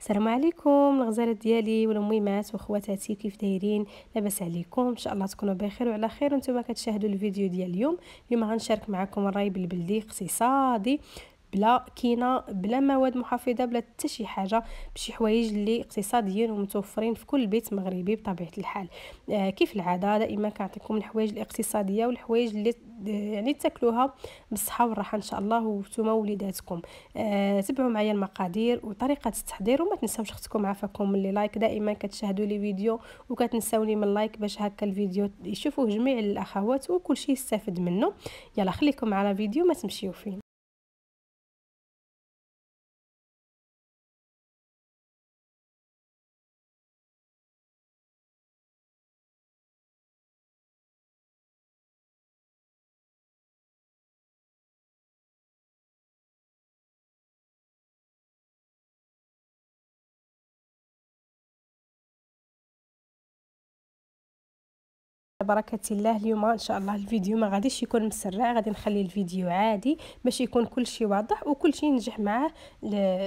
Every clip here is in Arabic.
السلام عليكم الغزالات ديالي والميمات وخواتاتي كيف دايرين لاباس عليكم ان شاء الله تكونوا بخير وعلى خير وانتم كتشاهدوا الفيديو ديال اليوم اليوم غنشارك معكم الراي بالبلدي اقتصادي بلا كينا بلا مواد محفظه بلا حتى شي حاجه بشي حوايج اللي اقتصاديين ومتوفرين في كل بيت مغربي بطبيعه الحال آه كيف العاده دائما كنعطيكم الحوايج الاقتصاديه والحوايج اللي يعني تاكلوها بالصحه والراحه ان شاء الله وانتم وليداتكم آه تبعوا معايا المقادير وطريقه التحضير وما تنساوش اختكم عافاكم اللي لايك دائما كتشاهدوا لي فيديو وكتنساوني من لايك باش هكا الفيديو يشوفوه جميع الاخوات وكل شيء يستافد منه يلا خليكم على فيديو ما تمشيو فيه بركه الله اليوم ان شاء الله الفيديو ما غاديش يكون مسرع غادي نخلي الفيديو عادي باش يكون كل شيء واضح وكل شيء نجح معاه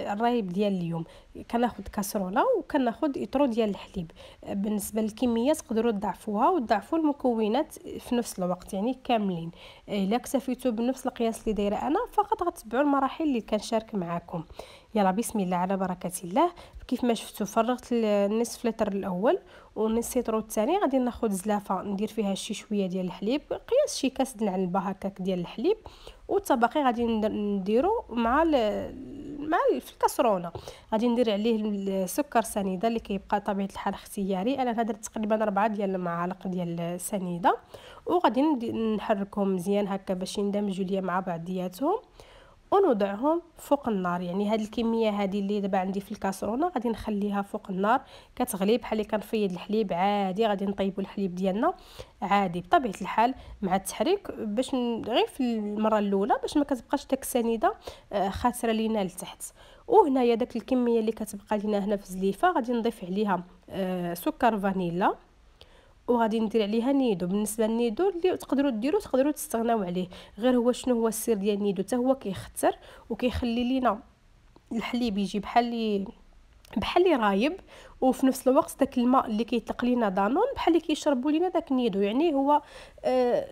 الرايب ديال اليوم كناخد كاسروله وكناخد اطرو ديال الحليب بالنسبه للكميه تقدروا تضعفوها وتضاعفوا المكونات في نفس الوقت يعني كاملين آه، الا اكتفيتوا بنفس القياس اللي دايره انا فقط غتبعوا المراحل اللي كنشارك معاكم يلا بسم الله على بركه الله كيف ما شفتوا فرغت النصف لتر الاول ونص لتر الثاني غادي ناخذ زلافه ندير فيها شي شويه ديال الحليب قياس شي كاس العنبه هكاك ديال الحليب والتباقي غادي نديرو مع مع في الكسرونه غادي ندير عليه السكر سنيده اللي كيبقى طبيعه الحال اختياري انا درت تقريبا 4 ديال المعالق ديال السنيده وغادي نحركهم مزيان هكا باش يندمجوا ليا مع بعضياتهم ونوضعهم فوق النار يعني هاد الكميه هادي اللي دابا عندي في الكاسرونه غادي نخليها فوق النار كتغلي بحال اللي كنفيض الحليب عادي غادي نطيبوا الحليب ديالنا عادي بطبيعه الحال مع التحريك باش غير في المره الاولى باش ما كتبقاش داك السنيده آه، خاسره لينا لتحت وهنايا داك الكميه اللي كتبقى لينا هنا في الزليفه غادي نضيف عليها آه، سكر فانيلا وغادي ندير عليها نيدو بالنسبه للنيدو اللي تقدروا ديروا تقدروا تستغناو عليه غير هو شنو هو السر ديال النيدو حتى هو كيختر وكيخلي لينا الحليب يجي بحال اللي بحال رايب وفي نفس الوقت داك الماء اللي كيطلق لينا دانون بحال اللي كيشربوا لينا داك نيدو يعني هو آه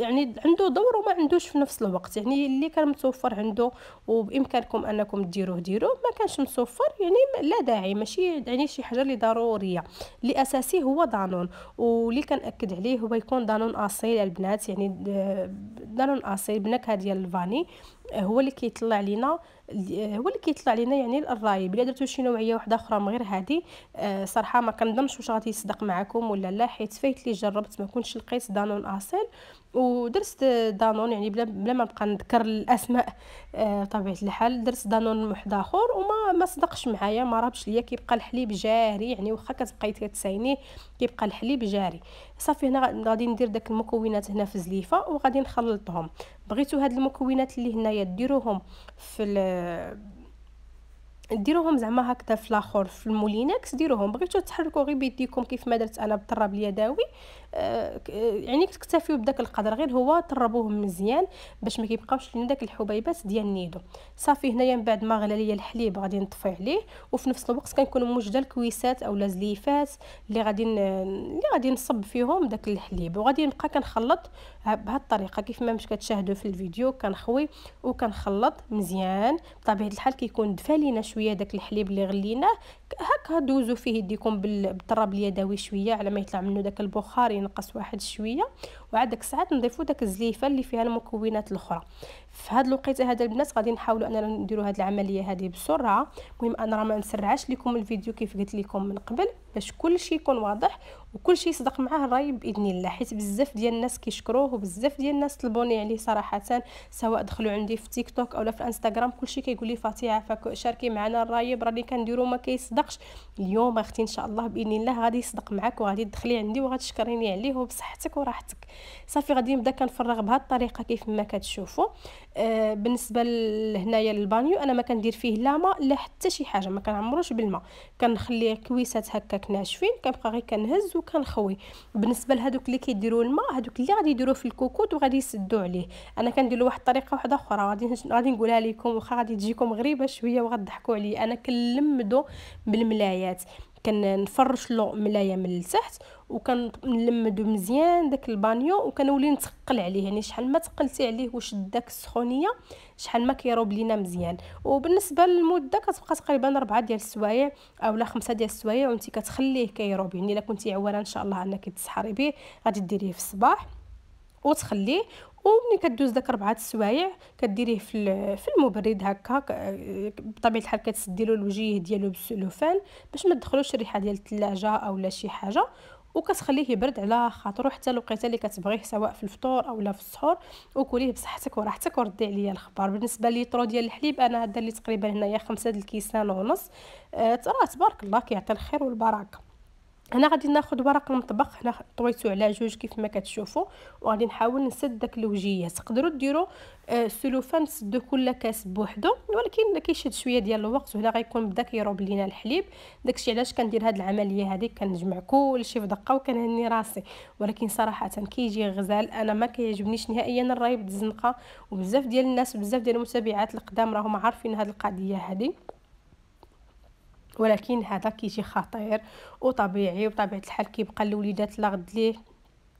يعني عنده دور وما عندوش في نفس الوقت يعني اللي كان متوفر عنده وبامكانكم انكم ديروه ديروه ما كانش متوفر يعني لا داعي ماشي يعني شي حاجه اللي ضروريه اللي اساسي هو دانون واللي كنأكد عليه هو يكون دانون اصيل البنات يعني آه، دانون اصيل بنكهه ديال الفاني آه، هو اللي كيطلع لينا هو اللي كيطلع لينا يعني الرايب الا درتو شي نوعيه واحده اخرى من غير هادي آه صراحه ما كنظنش واش غادي يصدق معكم ولا لا حيت فايت اللي جربت ما كنتش لقيت دانون اصيل ودرست دانون يعني بلا بلا ما نبقى نذكر الاسماء آه طبيعه الحال درست دانون واحد اخر وما ما صدقش معايا ما رابش ليا كيبقى الحليب جاري يعني واخا كتبقاي كتساينيه كيبقى الحليب جاري صافي هنا غادي ندير داك المكونات هنا في زليفه وغادي نخلطهم بغيتو هاد المكونات اللي هنايا ديروهم في ديروهم زعما هكذا في لاخور في المولينكس ديروهم بغيتو تحركوا غير بيديكم كيف ما درت انا بالطراب اليدوي آه، يعني تكتفيو بداك القدر غير هو طربوهم مزيان باش ما كيبقاوش لنا داك الحبيبات ديال النيدو صافي هنايا من بعد ما غلى ليا الحليب غادي نطفي عليه وفي نفس الوقت كنكون موجده الكويسات اولا زليفات اللي غادي اللي غادي نصب فيهم داك الحليب وغادي نبقى كنخلط بهاد الطريقه كيف ما مش كتشاهدوا في الفيديو كنخوي وكنخلط مزيان بطبيعه الحال كيكون دفالينا لينا شويه شويه داك الحليب اللي غليناه هكا دوزو فيه يديكم بالطراب اليدوي شويه على ما يطلع منه داك البخار ينقص واحد شويه وعاد داك الساعات نضيفو داك الزليفه اللي فيها المكونات الاخرى في هذه الوقيته هذا البنات غادي نحاولوا اننا نديروا هذه العمليه هذه بسرعه المهم انا راه ما نسرعش لكم الفيديو كيف قلت لكم من قبل باش كل شيء يكون واضح وكل شيء يصدق معاه الراي باذن الله حيت بزاف ديال الناس كيشكروه وبزاف ديال الناس طلبوني عليه صراحه سواء دخلوا عندي في تيك توك لا في الانستغرام كلشي كيقول لي فاتحه شاركي معنا الرايب راني كنديرو ما كيصدقش اليوم اختي ان شاء الله باذن الله غادي يصدق معك وغادي تدخلي عندي وغتشكريني عليه وبصحتك وراحتك صافي غادي نبدا كنفرغ بهذه الطريقه كيف ما كتشوفوا آه، بالنسبه لهنايا للبانيو انا ما كندير فيه لا ماء لا حتى شي حاجه ما كنعمروش بالماء كنخليه كويسات هكاك ناشفين كنبقى غير كنهز وكنخوي بالنسبه لهذوك اللي كيديروا الماء هذوك اللي غادي يديروه في الكوكوط وغادي يسدوا عليه انا كندير واحد الطريقه واحده اخرى غادي غادي نقولها لكم واخا غادي تجيكم غريبه شويه وغتضحكوا عليا انا كنلمدو بالملايات كنفرش لو ملايا من التحت وكنلمدو مزيان داك البانيو وكنولي نتقل عليه يعني شحال ما تقلتي عليه وشد داك السخونيه شحال ما كيروب لينا مزيان وبالنسبه للمده كتبقى تقريبا 4 ديال السوايع اولا خمسة ديال السوايع وانت كتخليه كيروب يعني الا كنتي عوانه ان شاء الله انك تسحري به غادي ديريه في الصباح وتخليه ومنين كدوز داك ربعة السوايع كديريه في في المبرد هكا بطبيعه الحال كتسدي له الوجيه ديالو بالسلوفان باش ما تدخلوش الريحه ديال الثلاجه اولا شي حاجه وكتخليه يبرد على خاطرو حتى الوقيته اللي كتبغيه سواء في الفطور اولا في السحور وكليه بصحتك وراحتك وردي عليا الخبر بالنسبه لليترو ديال الحليب انا هذا اللي تقريبا هنايا خمسة د الكيسان ونص أه، ترى تبارك الله كيعطي الخير والبركه هنا غادي ناخد ورق المطبخ هنا طويتو على جوج كيف ما كتشوفوا وغادي نحاول نسد داك الوجيه تقدروا ديروا آه سلوفان تسدو كل كاس بوحدو ولكن كيشد شويه ديال الوقت وهنا غيكون بدا كيروب لينا الحليب داكشي علاش كندير هاد العمليه هذه كنجمع كلشي في دقه وكنهني راسي ولكن صراحه كيجي غزال انا ما كيعجبنيش نهائيا الرايب الزنقه وبزاف ديال الناس بزاف ديال المتابعات القدام راهم عارفين هاد القضيه هذه ولكن هذا كيجي خطير وطبيعي وطبيعه الحال كيبقى الوليدات لا غد ليه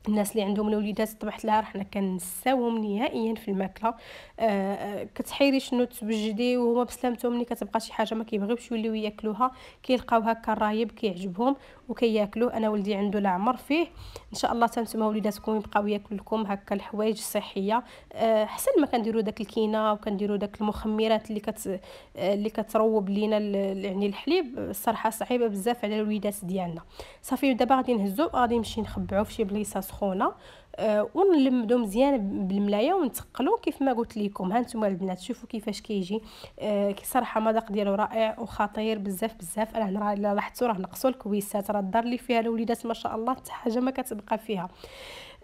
الناس اللي عندهم الوليدات طبحت لها حنا كنساوهم نهائيا في الماكله آه،, آه كتحيري شنو تبجدي وهما بسلامتهم ملي كتبقى شي حاجه ما كيبغيوش يوليو ياكلوها كيلقاو هكا الرايب كيعجبهم وكياكلوه انا ولدي عنده العمر فيه ان شاء الله تنتما وليداتكم يبقاو ياكلوا لكم هكا الحوايج الصحيه آه حسن ما كنديروا داك الكينه وكنديروا داك المخمرات اللي كت آه، اللي كتروب لينا يعني الحليب الصراحه صعيبه بزاف على الوليدات ديالنا صافي دابا غادي نهزو غادي نمشي نخبعو في شي بلايصه سخونه آه، ونلمدو مزيان بالملايه ونتقلو كيف ما قلت لكم ها نتوما البنات شوفوا كيفاش كيجي أه صراحه المذاق ديالو رائع وخطير بزاف بزاف انا هنا الا لاحظتوا راه نقصوا الكويسات راه الدار اللي فيها الوليدات ما شاء الله حتى حاجه ما كتبقى فيها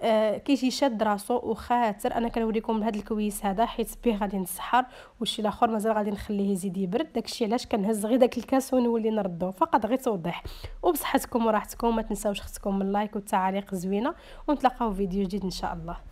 آه كيجي شاد راسو وخاطر انا كنوريكم هذا الكويس هذا حيت به غادي نسحر والشي الاخر مازال غادي نخليه يزيد يبرد داكشي علاش كنهز غير داك الكاس ونولي نردو فقط غير توضيح وبصحتكم وراحتكم ما تنساوش خصكم اللايك والتعاليق زوينه ونتلاقاو في فيديو جديد ان شاء الله